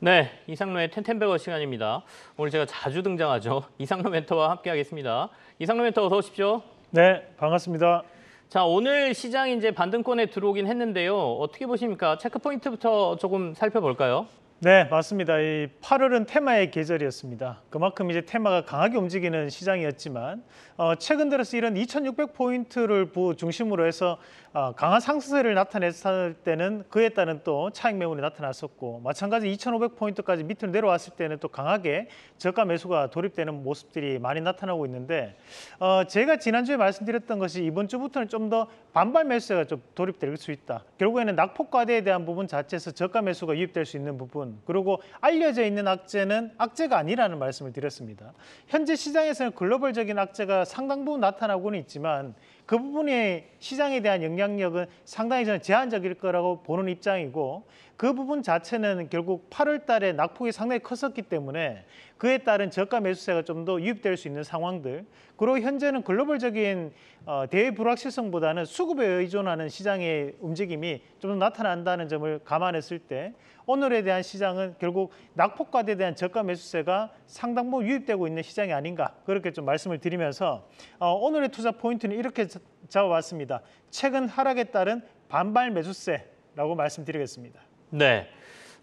네, 이상로의 텐텐베거 시간입니다. 오늘 제가 자주 등장하죠. 이상로 멘토와 함께하겠습니다. 이상로 멘토 어서 오십시오. 네, 반갑습니다. 자, 오늘 시장 이제 반등권에 들어오긴 했는데요. 어떻게 보십니까? 체크포인트부터 조금 살펴볼까요? 네, 맞습니다. 이 8월은 테마의 계절이었습니다. 그만큼 이제 테마가 강하게 움직이는 시장이었지만 어, 최근 들어서 이런 2,600포인트를 중심으로 해서 어, 강한 상승세를 나타냈을 때는 그에 따른 또 차익 매물이 나타났었고 마찬가지 2,500포인트까지 밑으로 내려왔을 때는 또 강하게 저가 매수가 돌입되는 모습들이 많이 나타나고 있는데 어, 제가 지난주에 말씀드렸던 것이 이번 주부터는 좀 더반발 매수가 좀 돌입될 수 있다. 결국에는 낙폭과대에 대한 부분 자체에서 저가 매수가 유입될 수 있는 부분 부분 그리고 알려져 있는 악재는 악재가 아니라는 말씀을 드렸습니다. 현재 시장에서는 글로벌적인 악재가 상당 부분 나타나고는 있지만 그 부분의 시장에 대한 영향력은 상당히 저는 제한적일 거라고 보는 입장이고 그 부분 자체는 결국 8월 달에 낙폭이 상당히 컸었기 때문에 그에 따른 저가 매수세가 좀 더 유입될 수 있는 상황들 그리고 현재는 글로벌적인 어, 대외 불확실성보다는 수급에 의존하는 시장의 움직임이 좀 나타난다는 점을 감안했을 때 오늘에 대한 시장은 결국 낙폭과에 대한 저가 매수세가 상당 부분 뭐 유입되고 있는 시장이 아닌가 그렇게 좀 말씀을 드리면서 어, 오늘의 투자 포인트는 이렇게 찾아왔습니다. 최근 하락에 따른 반발 매수세라고 말씀드리겠습니다. 네.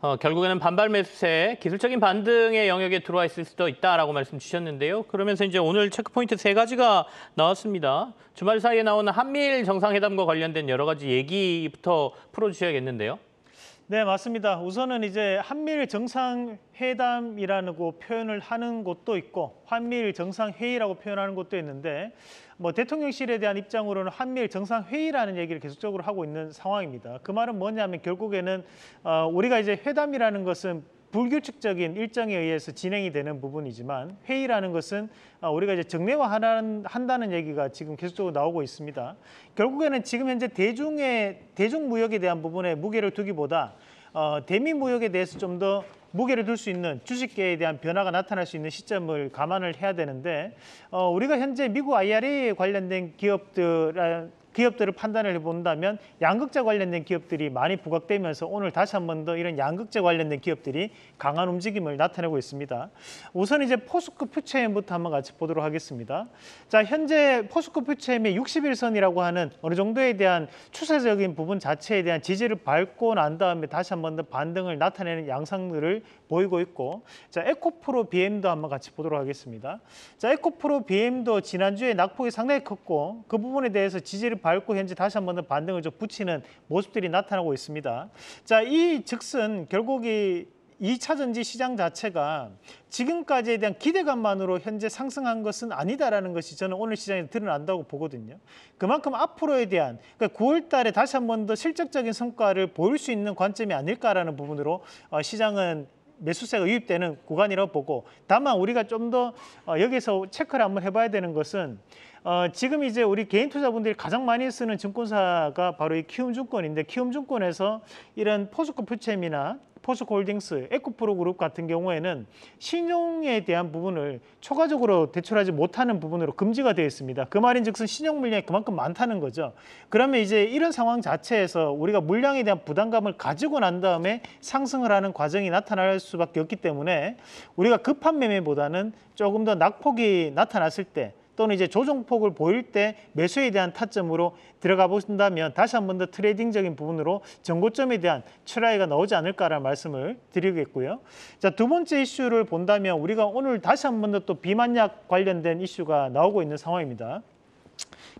어, 결국에는 반발 매수세, 기술적인 반등의 영역에 들어와 있을 수도 있다라고 말씀 주셨는데요. 그러면서 이제 오늘 체크포인트 세 가지가 나왔습니다. 주말 사이에 나오는 한미일 정상회담과 관련된 여러 가지 얘기부터 풀어주셔야겠는데요. 네, 맞습니다. 우선은 이제 한미일 정상회담이라고 표현을 하는 곳도 있고 한미일 정상회의라고 표현하는 곳도 있는데 뭐 대통령실에 대한 입장으로는 한미일 정상회의라는 얘기를 계속적으로 하고 있는 상황입니다. 그 말은 뭐냐면 결국에는 어, 우리가 이제 회담이라는 것은 불규칙적인 일정에 의해서 진행이 되는 부분이지만 회의라는 것은 아, 우리가 이제 정례화한다는 얘기가 지금 계속적으로 나오고 있습니다. 결국에는 지금 현재 대중의 대중 무역에 대한 부분에 무게를 두기보다 어, 대미 무역에 대해서 좀 더 무게를 둘 수 있는 주식계에 대한 변화가 나타날 수 있는 시점을 감안을 해야 되는데 어, 우리가 현재 미국 IRA에 관련된 기업들 기업들을 판단을 해본다면 양극재 관련된 기업들이 많이 부각되면서 오늘 다시 한번더 이런 양극재 관련된 기업들이 강한 움직임을 나타내고 있습니다. 우선 이제 포스코 퓨처엠부터 한번 같이 보도록 하겠습니다. 자 현재 포스코 퓨처엠의 61선이라고 하는 어느 정도에 대한 추세적인 부분 자체에 대한 지지를 밟고 난 다음에 다시 한번 더 반등을 나타내는 양상들을 보이고 있고 자 에코프로 BM도 한번 같이 보도록 하겠습니다. 자 에코프로 BM도 지난주에 낙폭이 상당히 컸고 그 부분에 대해서 지지를 밟고 현재 다시 한번 반등을 좀 붙이는 모습들이 나타나고 있습니다. 자 이 즉슨 결국 이 2차전지 시장 자체가 지금까지에 대한 기대감만으로 현재 상승한 것은 아니다라는 것이 저는 오늘 시장에 드러난다고 보거든요. 그만큼 앞으로에 대한 그러니까 9월 달에 다시 한번 더 실적적인 성과를 보일 수 있는 관점이 아닐까라는 부분으로 어, 시장은 매수세가 유입되는 구간이라고 보고 다만 우리가 좀더 어, 여기서 체크를 한번 해봐야 되는 것은 어, 지금 이제 우리 개인 투자분들이 가장 많이 쓰는 증권사가 바로 이 키움증권인데 키움증권에서 이런 포스코 퓨체미나 포스코홀딩스, 에코프로그룹 같은 경우에는 신용에 대한 부분을 초과적으로 대출하지 못하는 부분으로 금지가 되어 있습니다. 그 말인즉슨 신용 물량이 그만큼 많다는 거죠. 그러면 이제 이런 상황 자체에서 우리가 물량에 대한 부담감을 가지고 난 다음에 상승을 하는 과정이 나타날 수밖에 없기 때문에 우리가 급한 매매보다는 조금 더 낙폭이 나타났을 때 또는 이제 조정폭을 보일 때 매수에 대한 타점으로 들어가 보신다면 다시 한번 더 트레이딩적인 부분으로 정고점에 대한 출하이가 나오지 않을까라는 말씀을 드리겠고요. 자, 두 번째 이슈를 본다면 우리가 오늘 다시 한 번 더 또 비만약 관련된 이슈가 나오고 있는 상황입니다.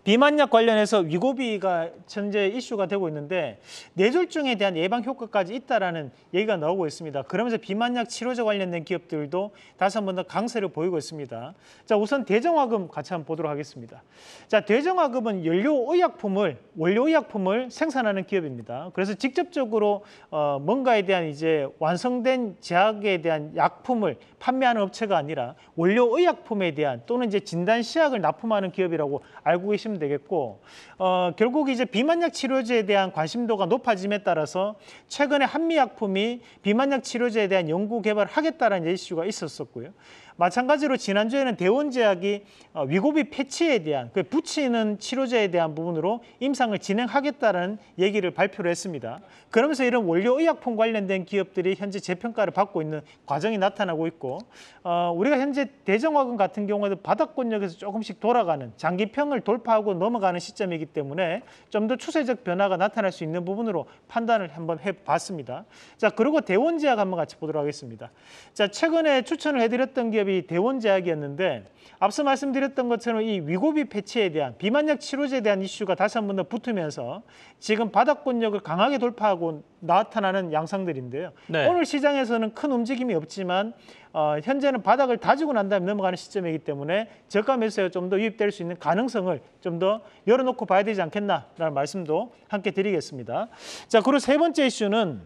비만약 관련해서 위고비가 현재 이슈가 되고 있는데 뇌졸중에 대한 예방 효과까지 있다라는 얘기가 나오고 있습니다. 그러면서 비만약 치료제 관련된 기업들도 다시 한번더 강세를 보이고 있습니다. 자, 우선 대정화금 같이 한번 보도록 하겠습니다. 자, 대정화금은 연료의약품을 원료의약품을 생산하는 기업입니다. 그래서 직접적으로 어, 뭔가에 대한 이제 완성된 제약에 대한 약품을 판매하는 업체가 아니라 원료의약품에 대한 또는 이제 진단 시약을 납품하는 기업이라고 알고 계시면 되겠고 어, 결국 이제 비만약 치료제에 대한 관심도가 높아짐에 따라서 최근에 한미약품이 비만약 치료제에 대한 연구 개발을 하겠다는 이슈가 있었었고요. 마찬가지로 지난주에는 대원제약이 어, 위고비 패치에 대한 그 붙이는 치료제에 대한 부분으로 임상을 진행하겠다는 얘기를 발표를 했습니다. 그러면서 이런 원료의약품 관련된 기업들이 현재 재평가를 받고 있는 과정이 나타나고 있고 어, 우리가 현재 대정화금 같은 경우에도 바닥권역에서 조금씩 돌아가는 장기평을 돌파 돌파하고 넘어가는 시점이기 때문에 좀 더 추세적 변화가 나타날 수 있는 부분으로 판단을 한번 해봤습니다. 자 그리고 대원제약 한번 같이 보도록 하겠습니다. 자 최근에 추천을 해드렸던 기업이 대원제약이었는데 앞서 말씀드렸던 것처럼 이 위고비 패치에 대한 비만약 치료제에 대한 이슈가 다시 한 번 더 붙으면서 지금 바닥권력을 강하게 돌파하고 나타나는 양상들인데요. 네. 오늘 시장에서는 큰 움직임이 없지만 어, 현재는 바닥을 다지고 난 다음에 넘어가는 시점이기 때문에 저가 매수세가 좀더 유입될 수 있는 가능성을 좀 더 열어놓고 봐야 되지 않겠나라는 말씀도 함께 드리겠습니다. 자, 그리고 세 번째 이슈는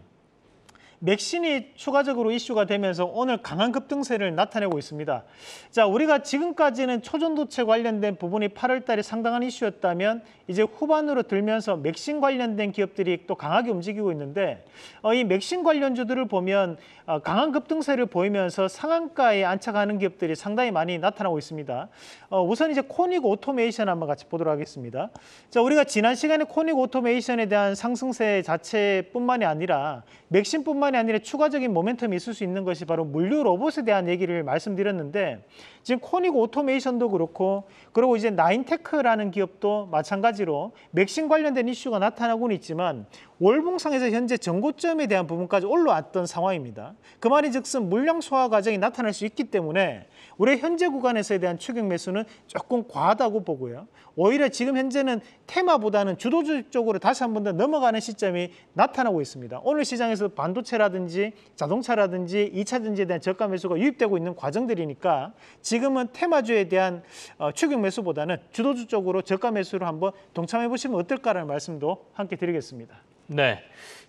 맥신이 추가적으로 이슈가 되면서 오늘 강한 급등세를 나타내고 있습니다. 자, 우리가 지금까지는 초전도체 관련된 부분이 8월 달에 상당한 이슈였다면 이제 후반으로 들면서 맥신 관련된 기업들이 또 강하게 움직이고 있는데 어, 이 맥신 관련주들을 보면 어, 강한 급등세를 보이면서 상한가에 안착하는 기업들이 상당히 많이 나타나고 있습니다. 어, 우선 이제 코닉 오토메이션 한번 같이 보도록 하겠습니다. 자, 우리가 지난 시간에 코닉 오토메이션에 대한 상승세 자체뿐만이 아니라 맥신뿐만 뿐만이 아니라 추가적인 모멘텀이 있을 수 있는 것이 바로 물류 로봇에 대한 얘기를 말씀드렸는데 지금 코닉 오토메이션도 그렇고 그리고 이제 나인테크라는 기업도 마찬가지로 맥신 관련된 이슈가 나타나고는 있지만 월봉상에서 현재 정고점에 대한 부분까지 올라왔던 상황입니다. 그 말이 즉슨 물량 소화 과정이 나타날 수 있기 때문에 올해 현재 구간에서에 대한 추격 매수는 조금 과하다고 보고요. 오히려 지금 현재는 테마보다는 주도적 쪽으로 다시 한 번 더 넘어가는 시점이 나타나고 있습니다. 오늘 시장에서 반도체라든지 자동차라든지 2차전지에 대한 저가 매수가 유입되고 있는 과정들이니까 지금은 테마주에 대한 어, 추격 매수보다는 주도적 쪽으로 저가 매수를 한번 동참해 보시면 어떨까라는 말씀도 함께 드리겠습니다. 네.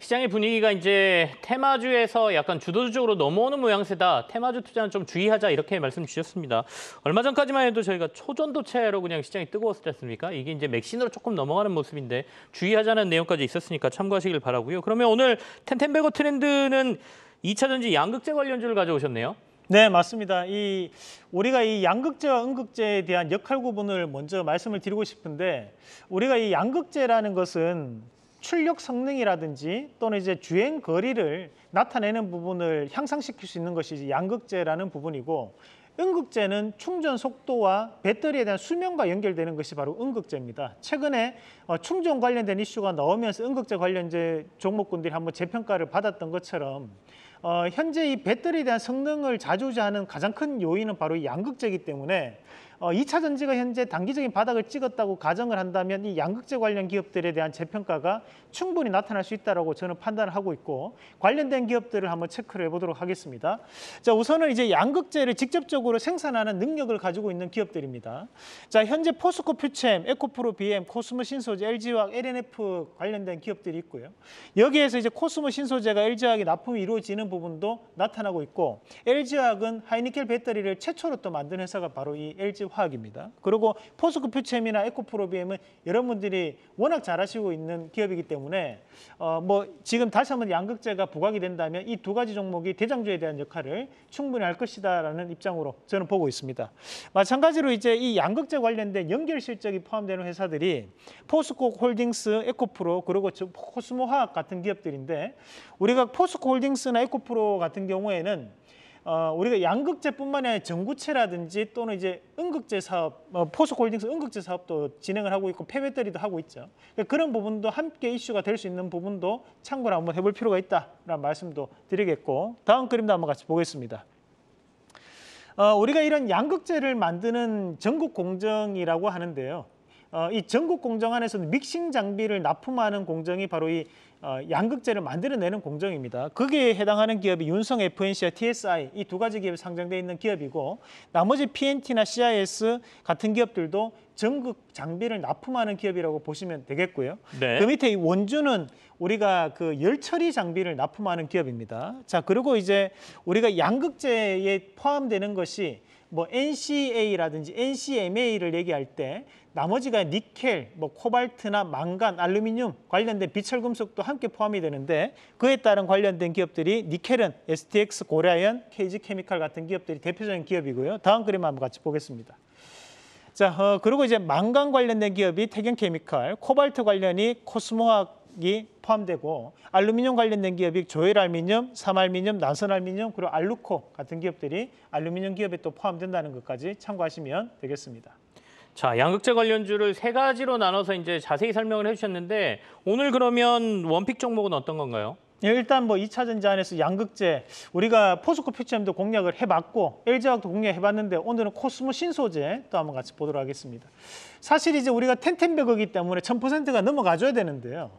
시장의 분위기가 이제 테마주에서 약간 주도주적으로 넘어오는 모양새다. 테마주 투자는 좀 주의하자 이렇게 말씀 주셨습니다. 얼마 전까지만 해도 저희가 초전도체로 그냥 시장이 뜨거웠을 때였습니까? 이게 이제 맥신으로 조금 넘어가는 모습인데 주의하자는 내용까지 있었으니까 참고하시길 바라고요. 그러면 오늘 텐텐베고 트렌드는 2차전지 양극재 관련주를 가져오셨네요. 네, 맞습니다. 이 우리가 이 양극재와 음극재에 대한 역할 구분을 먼저 말씀을 드리고 싶은데 우리가 이 양극재라는 것은 출력 성능이라든지 또는 이제 주행 거리를 나타내는 부분을 향상시킬 수 있는 것이 양극재라는 부분이고 음극재는 충전 속도와 배터리에 대한 수명과 연결되는 것이 바로 음극재입니다. 최근에 어, 충전 관련된 이슈가 나오면서 음극재 관련제 종목군들이 한번 재평가를 받았던 것처럼 어, 현재 이 배터리에 대한 성능을 자주자하는 가장 큰 요인은 바로 이 양극재이기 때문에 2차 어, 전지가 현재 단기적인 바닥을 찍었다고 가정을 한다면 이 양극재 관련 기업들에 대한 재평가가 충분히 나타날 수 있다고 저는 판단을 하고 있고 관련된 기업들을 한번 체크를 해보도록 하겠습니다. 자 우선은 이제 양극재를 직접적으로 생산하는 능력을 가지고 있는 기업들입니다. 자 현재 포스코 퓨챔, 에코프로 BM, 코스모 신소재, LG화학, LNF 관련된 기업들이 있고요. 여기에서 이제 코스모 신소재가 LG화학이 납품이 이루어지는 부분도 나타나고 있고 LG화학은 하이니켈 배터리를 최초로 또 만든 회사가 바로 이 LG 화학입니다. 그리고 포스코퓨체미나 에코프로비엠은 여러분들이 워낙 잘하시고 있는 기업이기 때문에 어, 뭐 지금 다시 한번 양극재가 부각이 된다면 이 두 가지 종목이 대장주에 대한 역할을 충분히 할 것이다라는 입장으로 저는 보고 있습니다. 마찬가지로 이제 이 양극재 관련된 연결 실적이 포함되는 회사들이 포스코 홀딩스, 에코프로 그리고 코스모화학 같은 기업들인데 우리가 포스코 홀딩스나 에코프로 같은 경우에는 어, 우리가 양극재뿐만 아니라 전구체라든지 또는 이제 응극재 사업, 어, 포스홀딩스 응극재 사업도 진행을 하고 있고 폐배터리도 하고 있죠. 그러니까 그런 부분도 함께 이슈가 될 수 있는 부분도 참고를 한번 해볼 필요가 있다라는 말씀도 드리겠고 다음 그림도 한번 같이 보겠습니다. 어, 우리가 이런 양극재를 만드는 전국 공정이라고 하는데요. 어, 이 전국 공정 안에서는 믹싱 장비를 납품하는 공정이 바로 이 어, 양극재를 만들어내는 공정입니다. 거기에 해당하는 기업이 윤성 FNC와 TSI 이 두 가지 기업이 상장돼 있는 기업이고 나머지 PNT나 CIS 같은 기업들도 전국 장비를 납품하는 기업이라고 보시면 되겠고요. 네. 그 밑에 이 원주는 우리가 그 열처리 장비를 납품하는 기업입니다. 자 그리고 이제 우리가 양극재에 포함되는 것이 뭐 NCA라든지 NCMA를 얘기할 때 나머지가 니켈, 뭐 코발트나 망간, 알루미늄 관련된 비철금속도 함께 포함이 되는데 그에 따른 관련된 기업들이 니켈은 STX, 고라이언, KG 케미칼 같은 기업들이 대표적인 기업이고요. 다음 그림 한번 같이 보겠습니다. 자, 어, 그리고 이제 망간 관련된 기업이 태경 케미칼, 코발트 관련이 코스모학이 포함되고 알루미늄 관련된 기업이 조엘 알미늄, 삼알미늄, 난선 알미늄, 그리고 알루코 같은 기업들이 알루미늄 기업에 또 포함된다는 것까지 참고하시면 되겠습니다. 자, 양극재 관련주를 세 가지로 나눠서 이제 자세히 설명을 해주셨는데 오늘 그러면 원픽 종목은 어떤 건가요? 예, 일단 뭐 2차전지 안에서 양극재 우리가 포스코 퓨처엠도 공략을 해봤고 LG화학도 공략해봤는데 오늘은 코스모 신소재 또 한번 같이 보도록 하겠습니다. 사실 이제 우리가 텐텐베거기 때문에 1000%가 넘어가줘야 되는데요.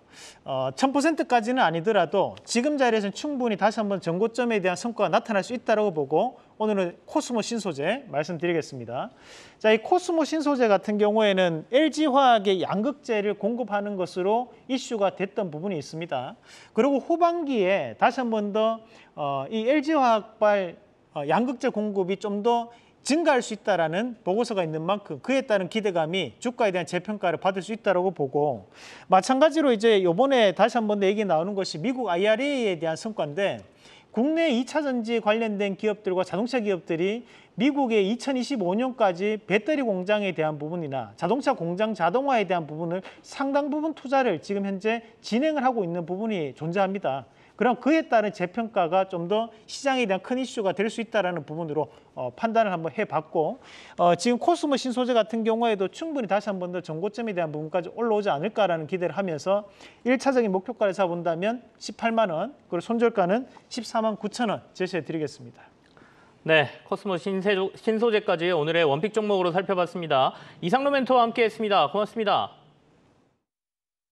어, 1000%까지는 아니더라도 지금 자리에서는 충분히 다시 한번 전고점에 대한 성과가 나타날 수 있다고 보고 오늘은 코스모 신소재 말씀드리겠습니다. 자, 이 코스모 신소재 같은 경우에는 LG화학의 양극재를 공급하는 것으로 이슈가 됐던 부분이 있습니다. 그리고 후반기에 다시 한 번 더이 어, LG화학발 어, 양극재 공급이 좀 더 증가할 수 있다라는 보고서가 있는 만큼 그에 따른 기대감이 주가에 대한 재평가를 받을 수있다고 보고 마찬가지로 이제 요번에 다시 한 번 더 얘기 나오는 것이 미국 IRA에 대한 성과인데 국내 2차 전지 관련된 기업들과 자동차 기업들이 미국의 2025년까지 배터리 공장에 대한 부분이나 자동차 공장 자동화에 대한 부분을 상당 부분 투자를 지금 현재 진행을 하고 있는 부분이 존재합니다. 그럼 그에 따른 재평가가 좀 더 시장에 대한 큰 이슈가 될 수 있다는 부분으로 어, 판단을 한번 해봤고 어, 지금 코스모 신소재 같은 경우에도 충분히 다시 한 번더 전고점에 대한 부분까지 올라오지 않을까라는 기대를 하면서 1차적인 목표가를 잡본다면 18만 원, 그리고 손절가는 14만 9천 원 제시해드리겠습니다. 네, 코스모 신세조, 신소재까지 오늘의 원픽 종목으로 살펴봤습니다. 이상로 멘토와 함께했습니다. 고맙습니다.